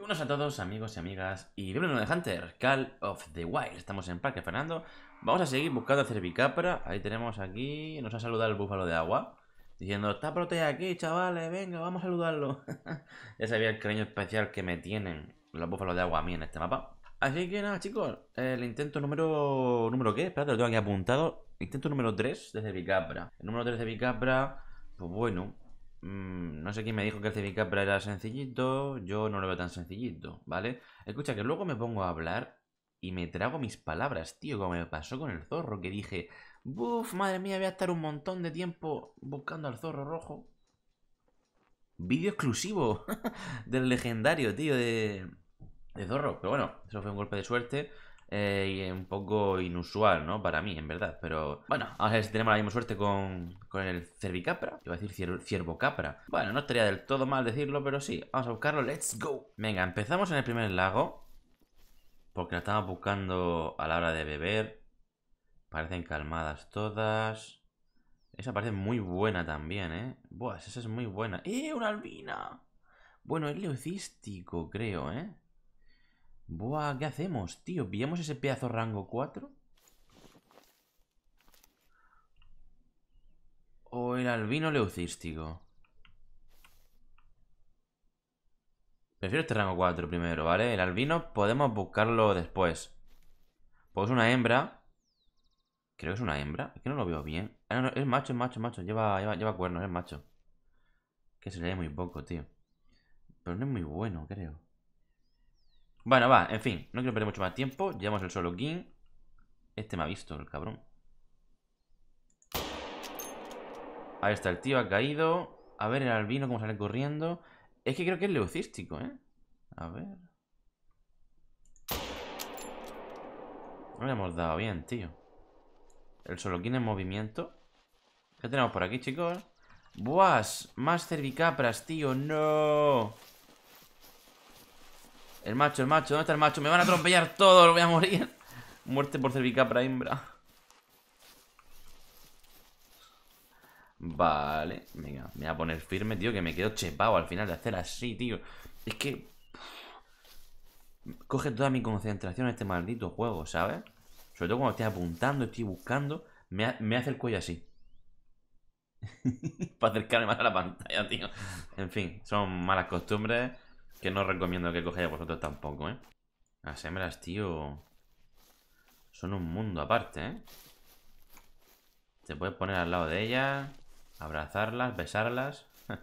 buenos a todos, amigos y amigas, y bienvenidos a Hunter, Call of the Wild. Estamos en Parque Fernando. Vamos a seguir buscando Cervicapra Ahí tenemos aquí, nos ha saludado el búfalo de agua, diciendo, está prote aquí, chavales, venga, vamos a saludarlo. ya sabía el cariño especial que me tienen los búfalos de agua a mí en este mapa. Así que nada, chicos, el intento número... ¿Número qué? Espérate, lo tengo aquí apuntado. Intento número 3 de Cervicapra El número 3 de Cervicapra, pues bueno, Mm, no sé quién me dijo que el Civicapra era sencillito. Yo no lo veo tan sencillito, ¿vale? Escucha, que luego me pongo a hablar y me trago mis palabras, tío, como me pasó con el zorro, que dije, buf, madre mía, voy a estar un montón de tiempo buscando al zorro rojo. Vídeo exclusivo del legendario, tío, de, de zorro. Pero bueno, eso fue un golpe de suerte. Eh, un poco inusual, ¿no? Para mí, en verdad. Pero bueno, a ver si tenemos la misma suerte con, el cervicapra. Iba a decir ciervo capra Bueno, no estaría del todo mal decirlo, pero sí. Vamos a buscarlo. ¡Let's go! Venga, empezamos en el primer lago. Porque la estamos buscando a la hora de beber. Parecen calmadas todas. Esa parece muy buena también, ¿eh? Buah, esa es muy buena. ¡Eh, una albina! Bueno, es leucístico, creo, ¿eh? Buah, ¿qué hacemos, tío? ¿Pillamos ese pedazo rango 4? ¿O el albino leucístico? Prefiero este rango 4 primero, ¿vale? El albino podemos buscarlo después. Pues una hembra. Creo que es una hembra. Es que no lo veo bien. Es ah, no, es macho, es macho, macho. Lleva, lleva, cuernos, es macho. Que se le muy poco, tío. Pero no es muy bueno, creo. Bueno, va, en fin, no quiero perder mucho más tiempo. Llevamos el solo King. Este me ha visto, el cabrón. Ahí está, el tío ha caído. A ver el albino cómo sale corriendo. Es que creo que es leucístico, ¿eh? A ver. No le hemos dado bien, tío. El solo king en movimiento. ¿Qué tenemos por aquí, chicos? ¡Buas! Más cervicapras, tío. ¡No! El macho, el macho, ¿dónde está el macho? Me van a atropellar todos, voy a morir. Muerte por cervicapra hembra. Vale, venga, me voy a poner firme, tío, que me quedo chepado al final de hacer así, tío. Es que... Coge toda mi concentración en este maldito juego, ¿sabes? Sobre todo cuando estoy apuntando, estoy buscando, me, me hace el cuello así. Para acercarme más a la pantalla, tío. En fin, son malas costumbres que no recomiendo que cojáis vosotros tampoco, ¿eh? Las hembras, tío... Son un mundo aparte, ¿eh? Te puedes poner al lado de ellas, abrazarlas, besarlas.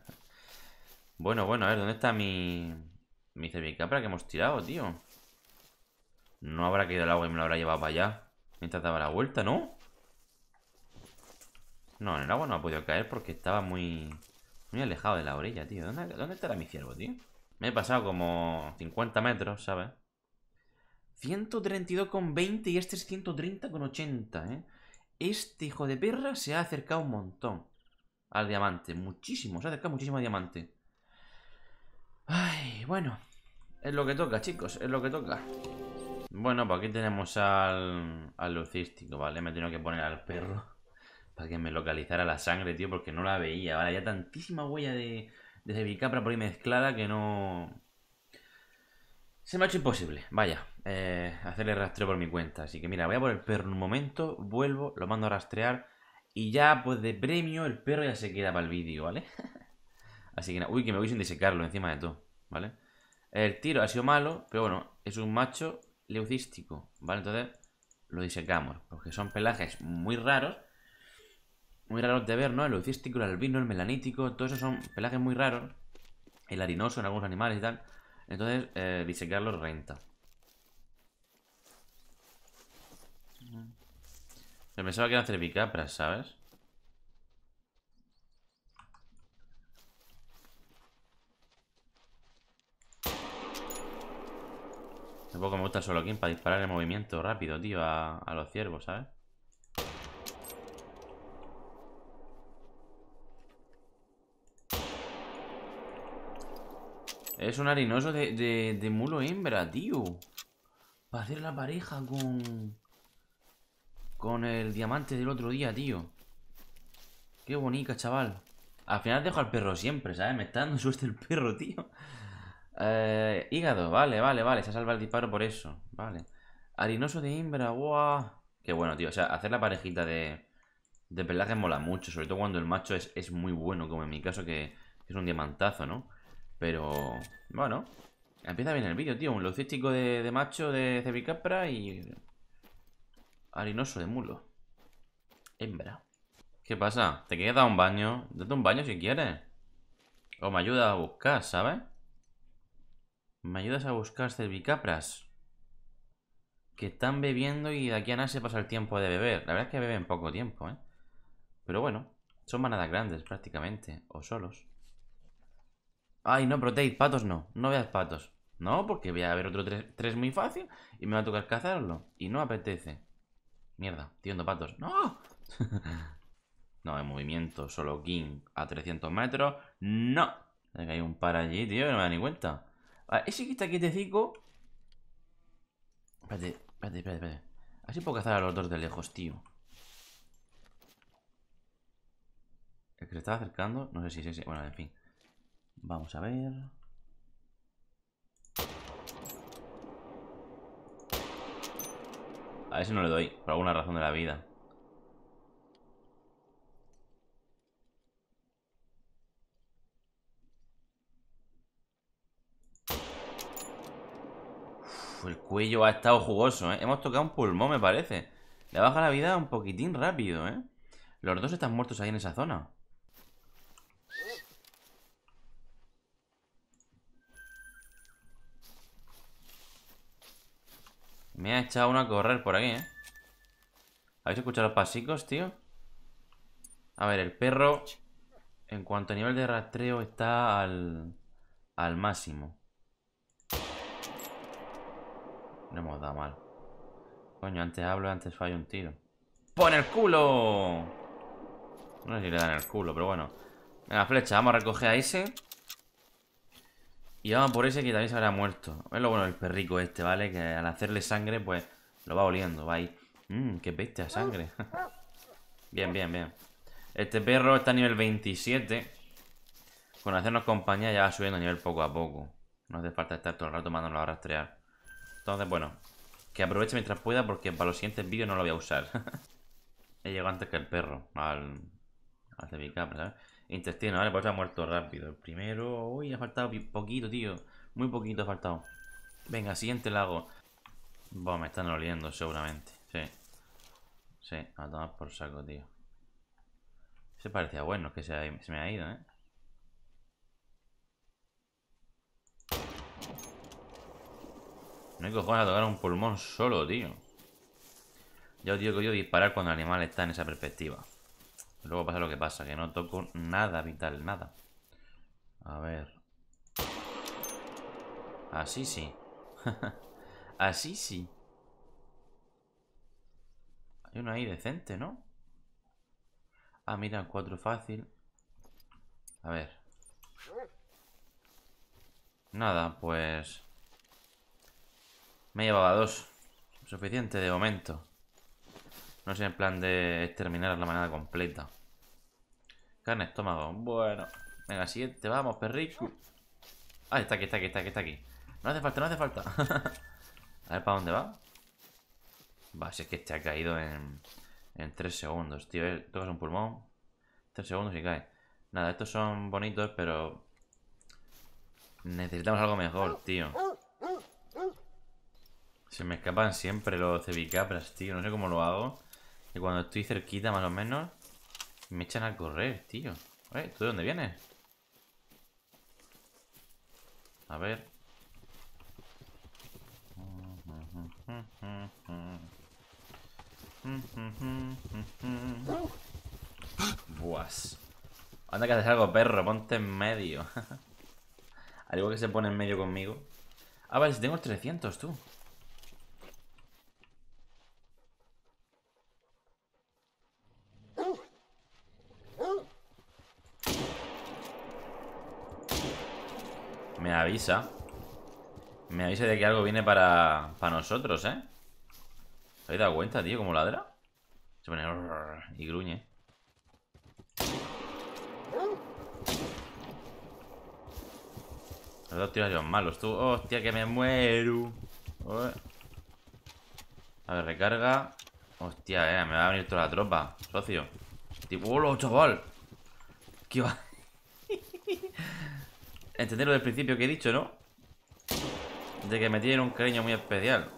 bueno, bueno, a ver, ¿dónde está mi... Mi cervicapra que hemos tirado, tío? No habrá caído el agua y me lo habrá llevado para allá. Mientras daba la vuelta, ¿no? No, en el agua no ha podido caer porque estaba muy... Muy alejado de la orilla, tío. ¿Dónde, dónde estará mi ciervo, tío? Me he pasado como 50 metros, ¿sabes? 132,20 y este es 130,80, ¿eh? Este hijo de perra se ha acercado un montón al diamante. Muchísimo, se ha acercado muchísimo al diamante. Ay, bueno. Es lo que toca, chicos, es lo que toca. Bueno, pues aquí tenemos al, al lucístico, ¿vale? Me he tenido que poner al perro para que me localizara la sangre, tío, porque no la veía, ¿vale? Ya tantísima huella de, desde capra por ahí mezclada que no... Se me ha hecho imposible, vaya, eh, hacerle rastreo por mi cuenta. Así que mira, voy a por el perro en un momento, vuelvo, lo mando a rastrear y ya pues de premio el perro ya se queda para el vídeo, ¿vale? Así que uy, que me voy sin disecarlo encima de todo, ¿vale? El tiro ha sido malo, pero bueno, es un macho leucístico, ¿vale? Entonces lo disecamos, porque son pelajes muy raros muy raros de ver, ¿no? El oicístico, el albino, el melanítico, todos esos son pelajes muy raros. El harinoso en algunos animales y tal. Entonces, eh, disecarlos renta. Me pensaba que hacer bicapras, ¿sabes? Tampoco me gusta el solo para disparar el movimiento rápido, tío, a los ciervos, ¿sabes? Es un harinoso de, mulo hembra, tío. Para hacer la pareja con... Con el diamante del otro día, tío. Qué bonita, chaval. Al final dejo al perro siempre, ¿sabes? Me está dando suerte el perro, tío. Eh, hígado, vale, vale, vale. Se ha salvado el disparo por eso. Vale. Harinoso de hembra, guau. Qué bueno, tío. O sea, hacer la parejita de, de pelaje mola mucho. Sobre todo cuando el macho es, muy bueno, como en mi caso, que es un diamantazo, ¿no? Pero, bueno, empieza bien el vídeo, tío. Un logístico de, macho de cervicapra y harinoso de mulo. Hembra. ¿Qué pasa? ¿Te quieres dar un baño? Date un baño si quieres. O me ayudas a buscar, ¿sabes? Me ayudas a buscar cervicapras. Que están bebiendo y de aquí a nada se pasa el tiempo de beber. La verdad es que beben poco tiempo, ¿eh? Pero bueno, son manadas grandes prácticamente. O solos. Ay, no, protege, patos no. No veas patos. No, porque voy a ver otro 3 muy fácil y me va a tocar cazarlo. Y no apetece. Mierda, tirando patos. ¡No! no, hay movimiento, solo King a 300 metros. ¡No! Hay un par allí, tío, que no me da ni cuenta. Vale, ah, ese que está quietecico. Espérate, espérate, espérate, espérate. Así puedo cazar a los dos de lejos, tío. El que se está acercando, no sé si es ese. Bueno, en fin. Vamos a ver. A ese no le doy, por alguna razón de la vida. el cuello ha estado jugoso, ¿eh? Hemos tocado un pulmón, me parece. Le baja la vida un poquitín rápido, ¿eh? Los dos están muertos ahí en esa zona. Me ha echado uno a correr por aquí, ¿eh? ¿Habéis escuchado los pasicos, tío? A ver, el perro... En cuanto a nivel de rastreo está al... Al máximo. No hemos dado mal. Coño, antes hablo, antes fallo un tiro. ¡Pon el culo! No sé si le dan el culo, pero bueno. Venga, flecha, vamos a recoger a ese. Y vamos por ese que también se habrá muerto. Es lo bueno del perrico este, ¿vale? Que al hacerle sangre, pues lo va oliendo, va ahí. Mmm, qué bestia, sangre. bien, bien, bien. Este perro está a nivel 27. Con hacernos compañía ya va subiendo a nivel poco a poco. No hace falta estar todo el rato mandándolo a rastrear. Entonces, bueno, que aproveche mientras pueda porque para los siguientes vídeos no lo voy a usar. He llegado antes que el perro al, al de mi ¿sabes? Intestino, vale, pues ha muerto rápido. El primero, uy, ha faltado poquito, tío. Muy poquito ha faltado. Venga, siguiente lago. vamos me están oliendo seguramente. Sí. Sí, a tomar por saco, tío. Se parecía bueno, que se, me ha ido, ¿eh? No hay cojones a tocar un pulmón solo, tío. Ya os digo que yo disparar cuando el animal está en esa perspectiva. Luego pasa lo que pasa, que no toco nada vital, nada. A ver. Así sí. Así sí. Hay uno ahí decente, ¿no? Ah, mira, cuatro fácil. A ver. Nada, pues... Me llevaba dos. Suficiente de momento. No sé, en plan de exterminar la manada completa. Carne, estómago. Bueno. Venga, siguiente. Vamos, perrito Ah, está aquí, está aquí, está aquí, está aquí. No hace falta, no hace falta. a ver, ¿para dónde va? Va, si es que este ha caído en, en 3 segundos, tío. Eh. Tocas un pulmón. Tres segundos y cae. Nada, estos son bonitos, pero... Necesitamos algo mejor, tío. Se me escapan siempre los cebicapras, tío. No sé cómo lo hago. Y cuando estoy cerquita, más o menos, me echan a correr, tío. Eh, ¿tú de dónde vienes? A ver. Buas. Anda que haces algo, perro. Ponte en medio. Algo que se pone en medio conmigo. Ah, vale, si tengo 300, tú. Me avisa de que algo viene para, para nosotros, ¿eh? ¿Os habéis dado cuenta, tío? ¿Cómo ladra? Se pone... Y gruñe Los dos tiros son malos, tú. ¡Hostia, que me muero! A ver, recarga. Hostia, eh, me va a venir toda la tropa, socio. Tipo, chaval! ¿Qué va? entender lo del principio que he dicho, ¿no? De que me tienen un cariño muy especial.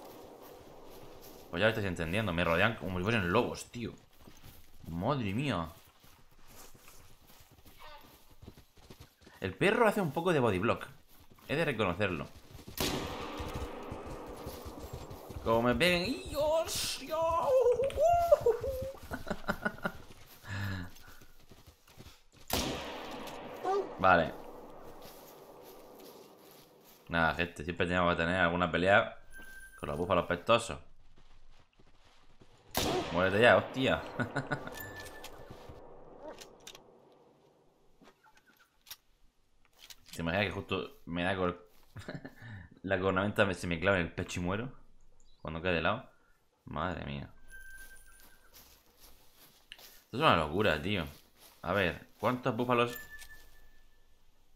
Pues ya lo estáis entendiendo. Me rodean como si fuesen lobos, tío. Madre mía. El perro hace un poco de bodyblock. He de reconocerlo. Como me peguen... vale. Nada, gente, siempre tenemos que tener alguna pelea con los búfalos pestosos. Muérete ya, hostia. ¿Te imaginas que justo me da con... la cornamenta se me clava en el pecho y muero? Cuando cae de lado. Madre mía. Esto es una locura, tío. A ver, ¿cuántos búfalos...?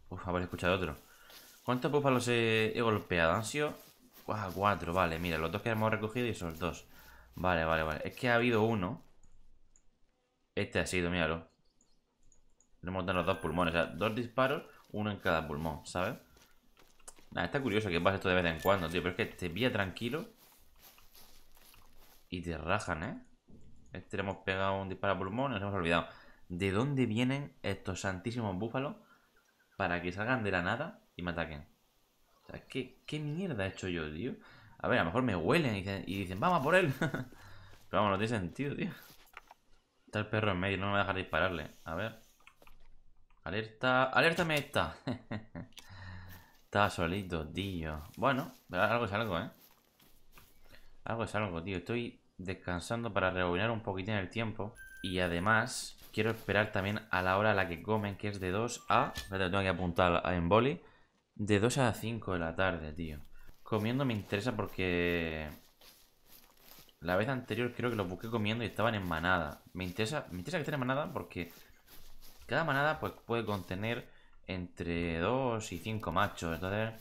Uf, haber escuchado otro. ¿Cuántos búfalos he, golpeado? Han sido pues, cuatro, vale, mira, los dos que hemos recogido y esos dos Vale, vale, vale, es que ha habido uno Este ha sido, míralo Le hemos dado los dos pulmones, o sea, dos disparos Uno en cada pulmón, ¿sabes? Nada, está curioso que pase esto de vez en cuando, tío Pero es que te pilla tranquilo Y te rajan, ¿eh? Este le hemos pegado un disparo a pulmón y nos hemos olvidado ¿De dónde vienen estos santísimos búfalos? Para que salgan de la nada y me ataquen. O ¿qué, mierda he hecho yo, tío? A ver, a lo mejor me huelen y dicen, vamos a por él. Pero vamos, no tiene sentido, tío. Está el perro en medio, no me va a dejar dispararle. A ver. Alerta, alerta me está. Estaba solito, tío. Bueno, algo es algo, ¿eh? Algo es algo, tío. Estoy descansando para rebobinar un poquitín el tiempo. Y además, quiero esperar también a la hora a la que comen, que es de 2 a... tengo que apuntar en boli. De 2 a 5 de la tarde, tío. Comiendo me interesa porque... La vez anterior creo que los busqué comiendo y estaban en manada. Me interesa, me que estén en manada porque... Cada manada pues, puede contener entre 2 y 5 machos. Entonces...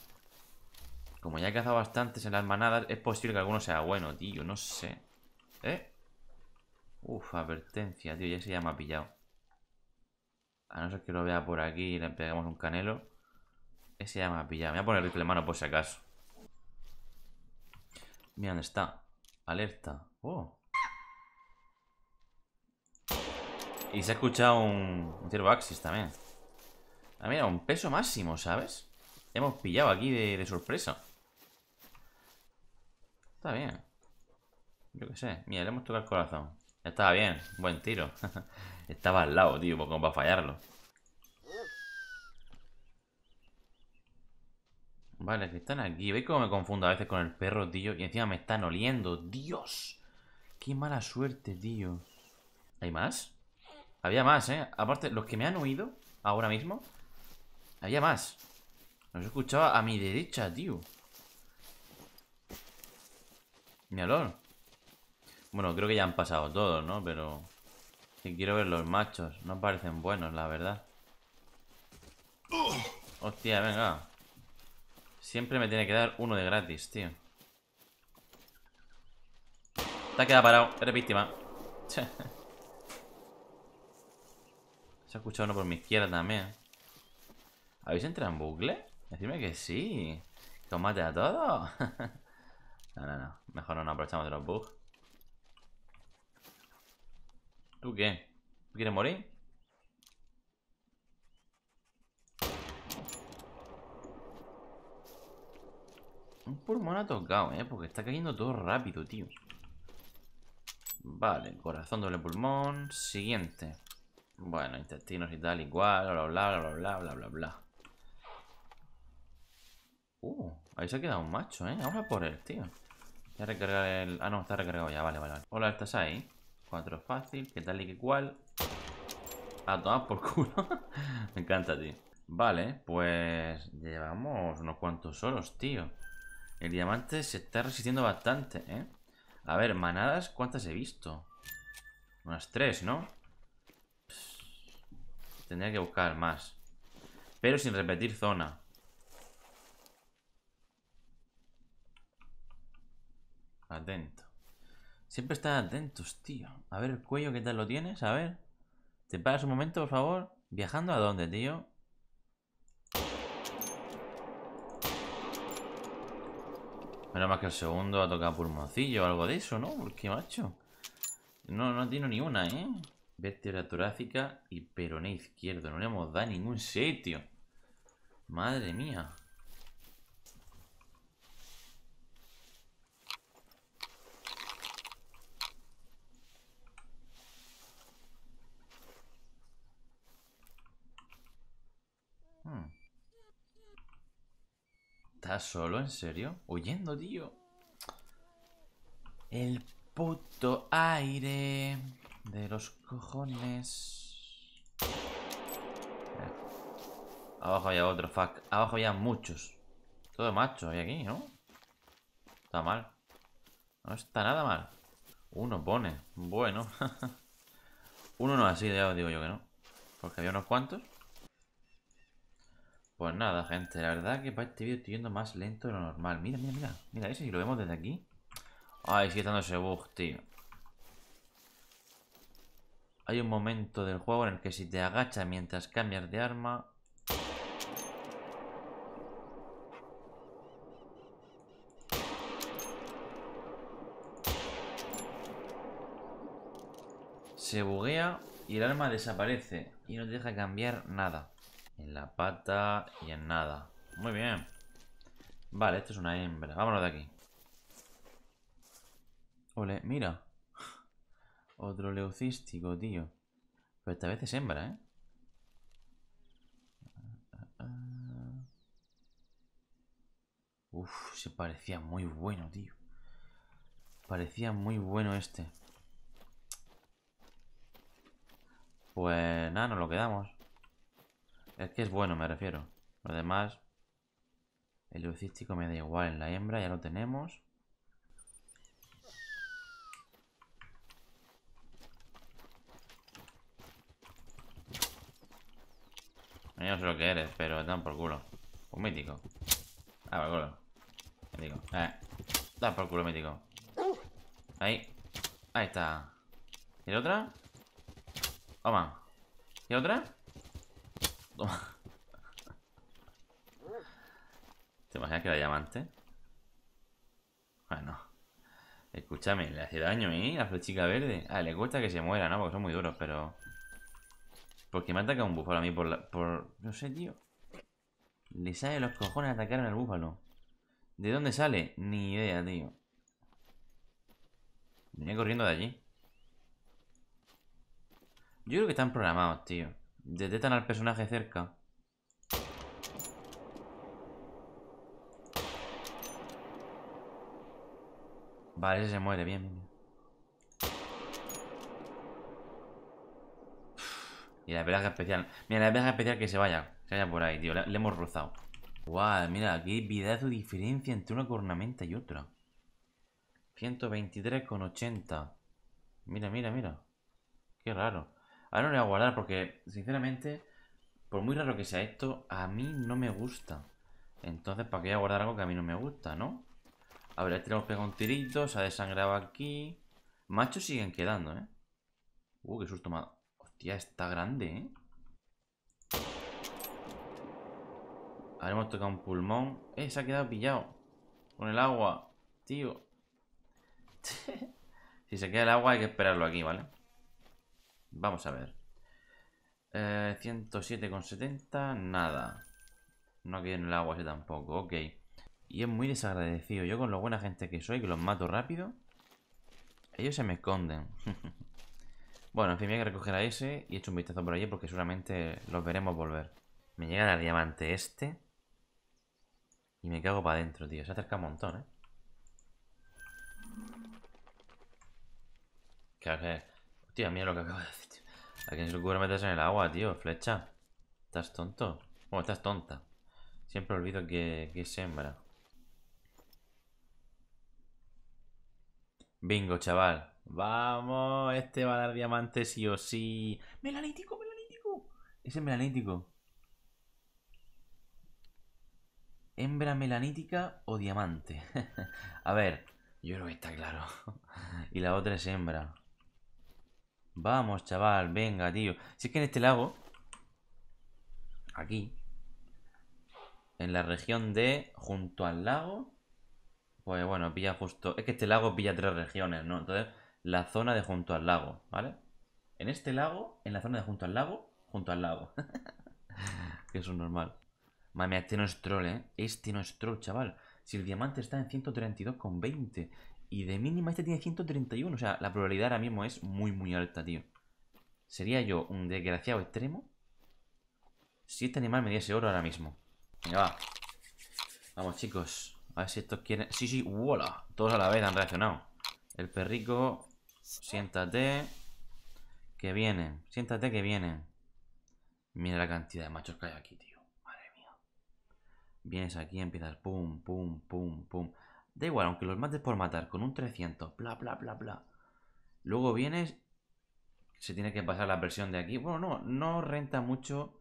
Como ya he cazado bastantes en las manadas, es posible que alguno sea bueno, tío. No sé. ¿Eh? Uf, advertencia, tío. Ya se llama pillado. A no ser que lo vea por aquí y le pegamos un canelo. Ese ya me ha pillado. Me voy a poner rifle mano por si acaso. Mira dónde está. Alerta. Oh. Y se ha escuchado un, tiro ciervo Axis también. Ah, mira, un peso máximo, ¿sabes? hemos pillado aquí de, sorpresa. Está bien. Yo qué sé. Mira, le hemos tocado el corazón. Estaba bien. Buen tiro. Estaba al lado, tío, como a fallarlo. Vale, que están aquí. ¿Veis cómo me confundo a veces con el perro, tío? Y encima me están oliendo. ¡Dios! ¡Qué mala suerte, tío! ¿Hay más? Había más, ¿eh? Aparte, los que me han oído ahora mismo Había más Los escuchaba a mi derecha, tío ¿Mi olor? Bueno, creo que ya han pasado todos, ¿no? Pero... Si quiero ver los machos No parecen buenos, la verdad Hostia, venga Siempre me tiene que dar uno de gratis, tío. Te ha quedado parado. Eres víctima. Se ha escuchado uno por mi izquierda también. ¿Habéis entrado en bucle? Decidme que sí. Que os mate a todos. no, no, no. Mejor no nos aprovechamos de los bugs. ¿Tú qué? ¿Quieres morir? Un pulmón ha tocado, ¿eh? Porque está cayendo todo rápido, tío. Vale, corazón, doble pulmón. Siguiente. Bueno, intestinos y tal, igual, bla, bla, bla, bla, bla, bla, bla. Uh, ahí se ha quedado un macho, ¿eh? Vamos a por él, tío. Voy a recargar el... Ah, no, está recargado ya, vale, vale, vale. Hola, ¿estás ahí? Cuatro fácil, ¿qué tal y qué cual? A tomar por culo. Me encanta, tío. Vale, pues llevamos unos cuantos solos, tío. El diamante se está resistiendo bastante, ¿eh? A ver, manadas, ¿cuántas he visto? Unas tres, ¿no? tendría que buscar más. Pero sin repetir zona. Atento. Siempre está atentos, tío. A ver el cuello, ¿qué tal lo tienes? A ver. ¿Te paras un momento, por favor? ¿Viajando a dónde, tío? Menos más que el segundo ha tocado pulmoncillo o algo de eso, ¿no? Porque, macho. No, no tiene ni una, ¿eh? Vértebra torácica y peroné izquierdo. No le hemos dado ningún sitio. Madre mía. solo? ¿En serio? Huyendo, tío. El puto aire de los cojones. Abajo había otro, fuck. Abajo había muchos. Todo macho hay aquí, ¿no? Está mal. No está nada mal. Uno pone. Bueno. Uno no así, ya os digo yo que no. Porque había unos cuantos. Pues nada, gente, la verdad que para este vídeo estoy yendo más lento de lo normal. Mira, mira, mira. Mira, ese si lo vemos desde aquí. Ay, sigue estando ese bug, tío. Hay un momento del juego en el que si te agachas mientras cambias de arma... Se buguea y el arma desaparece y no te deja cambiar nada. En la pata y en nada. Muy bien. Vale, esto es una hembra. Vámonos de aquí. Ole, mira. Otro leucístico, tío. Pero esta vez es hembra, ¿eh? Uf, se parecía muy bueno, tío. Parecía muy bueno este. Pues nada, nos lo quedamos. Es que es bueno, me refiero. Lo demás, el lucístico me da igual en la hembra, ya lo tenemos. Yo no sé lo que eres, pero dan por culo. Un mítico. Ah, por culo. Mítico. Eh. Dan por culo, mítico. Ahí. Ahí está. ¿Y otra? Toma. ¿Y otra? ¿Te imaginas que era diamante? Bueno. Escúchame, le hace daño, ¿eh? La flechica verde. Ah, le cuesta que se muera, ¿no? Porque son muy duros, pero... Porque me ataca un búfalo a mí por No sé, tío. Le sale los cojones atacar al búfalo. ¿De dónde sale? Ni idea, tío. Venía corriendo de allí. Yo creo que están programados, tío. Detectan al personaje cerca. Vale, ese se muere, bien, Y la pelea especial. Mira, la es especial que se vaya. se vaya por ahí, tío. Le, hemos rozado. Guau, mira, qué vida su diferencia entre una cornamenta y otra. 123,80. Mira, mira, mira. Qué raro. Ahora no le voy a guardar porque, sinceramente, por muy raro que sea esto, a mí no me gusta. Entonces, ¿para qué voy a guardar algo que a mí no me gusta, no? A ver, este le hemos pegado un tirito, se ha desangrado aquí. Machos siguen quedando, ¿eh? Uh, qué susto más. Hostia, está grande, ¿eh? Ahora hemos tocado un pulmón. Eh, se ha quedado pillado. Con el agua, tío. si se queda el agua hay que esperarlo aquí, ¿vale? Vamos a ver. 107,70, eh, nada. No quiero en el agua ese tampoco, ok. Y es muy desagradecido. Yo con lo buena gente que soy, que los mato rápido, ellos se me esconden. bueno, en fin, voy a recoger a ese y echo un vistazo por allí porque seguramente los veremos volver. Me llega el diamante este. Y me cago para adentro, tío. Se acerca un montón, ¿eh? a que... Eh. Hostia, mira lo que acabo de decir. ¿A quién se le ocurre meterse en el agua, tío? Flecha. ¿Estás tonto? Bueno, estás tonta. Siempre olvido que, es hembra Bingo, chaval. Vamos, este va a dar diamante sí o sí. ¡Melanítico, melanítico! Ese es melanítico ¿Hembra melanítica o diamante? a ver, yo creo que está claro. y la otra es hembra. Vamos, chaval, venga, tío. Si es que en este lago, aquí, en la región de junto al lago, pues bueno, pilla justo... Es que este lago pilla tres regiones, ¿no? Entonces, la zona de junto al lago, ¿vale? En este lago, en la zona de junto al lago, junto al lago. que es es normal. Mami, este no es troll, ¿eh? Este no es troll, chaval. Si el diamante está en 132,20 y de mínima este tiene 131. O sea, la probabilidad ahora mismo es muy, muy alta, tío. Sería yo un desgraciado extremo si este animal me diese oro ahora mismo. Venga, va. Vamos, chicos. A ver si estos quieren... Sí, sí, ¡Wola! Todos a la vez han reaccionado. El perrico... Siéntate. Que viene. Siéntate que vienen. Mira la cantidad de machos que hay aquí, tío. Madre mía. Vienes aquí, empiezas pum, pum, pum, pum. Da igual, aunque los mates por matar, con un 300, bla, bla, bla, bla. Luego vienes, se tiene que pasar la versión de aquí. Bueno, no, no renta mucho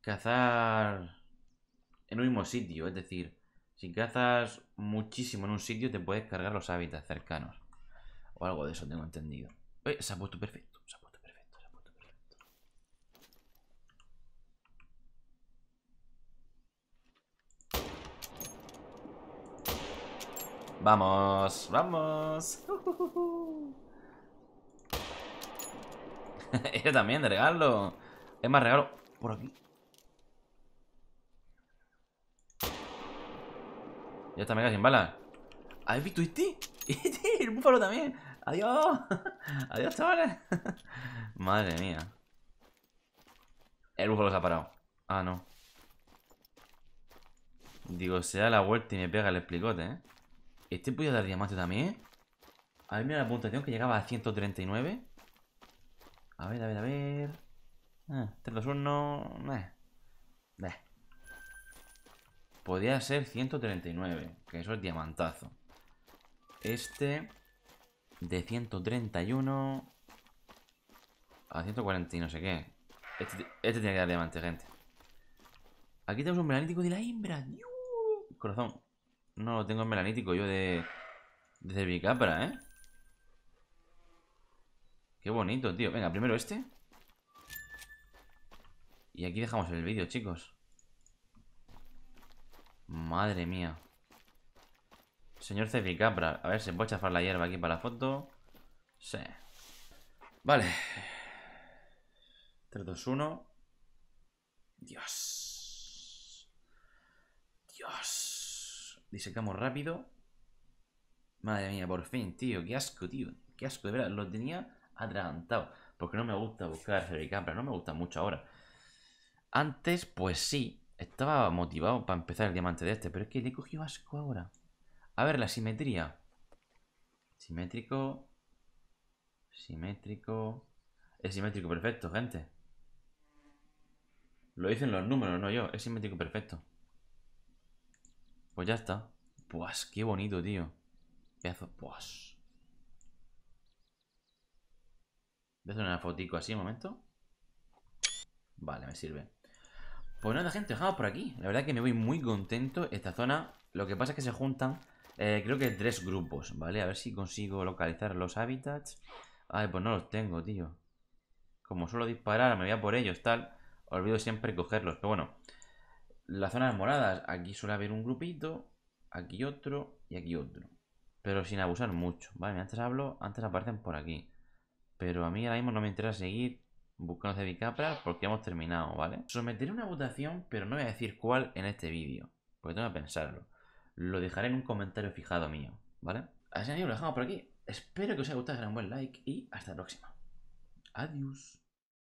cazar en un mismo sitio. Es decir, si cazas muchísimo en un sitio, te puedes cargar los hábitats cercanos. O algo de eso tengo entendido. Eh, se ha puesto perfecto. Se Vamos, vamos. Ella también, de regalo. Es más regalo por aquí. Ya está mega sin bala? ¿Habéis visto este? Este, el búfalo también. Adiós. Adiós, chavales. Madre mía. El búfalo se ha parado. Ah, no. Digo, se da la vuelta y me pega el explicote, ¿eh? Este podría dar diamante también. A ver, mira la puntuación que llegaba a 139. A ver, a ver, a ver. Este 3, 1. Podría ser 139, que eso es diamantazo. Este de 131 a 140 y no sé qué. Este, este, tiene que dar diamante, gente. Aquí tenemos un melanítico de la hembra. Corazón. No, tengo en melanítico yo de... De Cervicapra, ¿eh? Qué bonito, tío. Venga, primero este. Y aquí dejamos el vídeo, chicos. Madre mía. Señor Cervicapra. A ver, se puede chafar la hierba aquí para la foto. Sí. Vale. 3, 2, 1. Dios. Dios. Disecamos rápido. Madre mía, por fin, tío. Qué asco, tío. Qué asco, de verdad. Lo tenía atragantado. Porque no me gusta buscar cámara. No me gusta mucho ahora. Antes, pues sí. Estaba motivado para empezar el diamante de este. Pero es que le he cogido asco ahora. A ver, la simetría. Simétrico. Simétrico. Es simétrico perfecto, gente. Lo dicen los números, no yo. Es simétrico perfecto. Pues ya está. pues qué bonito, tío. Pedazo. pues. Voy a hacer una fotico así, un momento. Vale, me sirve. Pues nada, gente, dejamos por aquí. La verdad que me voy muy contento. Esta zona, lo que pasa es que se juntan, eh, creo que tres grupos, ¿vale? A ver si consigo localizar los hábitats. Ay, pues no los tengo, tío. Como suelo disparar, me voy a por ellos, tal. Olvido siempre cogerlos, pero bueno. Las zonas moradas, aquí suele haber un grupito, aquí otro y aquí otro. Pero sin abusar mucho, ¿vale? Antes hablo, antes aparecen por aquí. Pero a mí ahora mismo no me interesa seguir buscando de porque hemos terminado, ¿vale? Someteré una votación, pero no voy a decir cuál en este vídeo. Porque tengo que pensarlo. Lo dejaré en un comentario fijado mío, ¿vale? Así que lo dejamos por aquí. Espero que os haya gustado, un buen like y hasta la próxima. Adiós.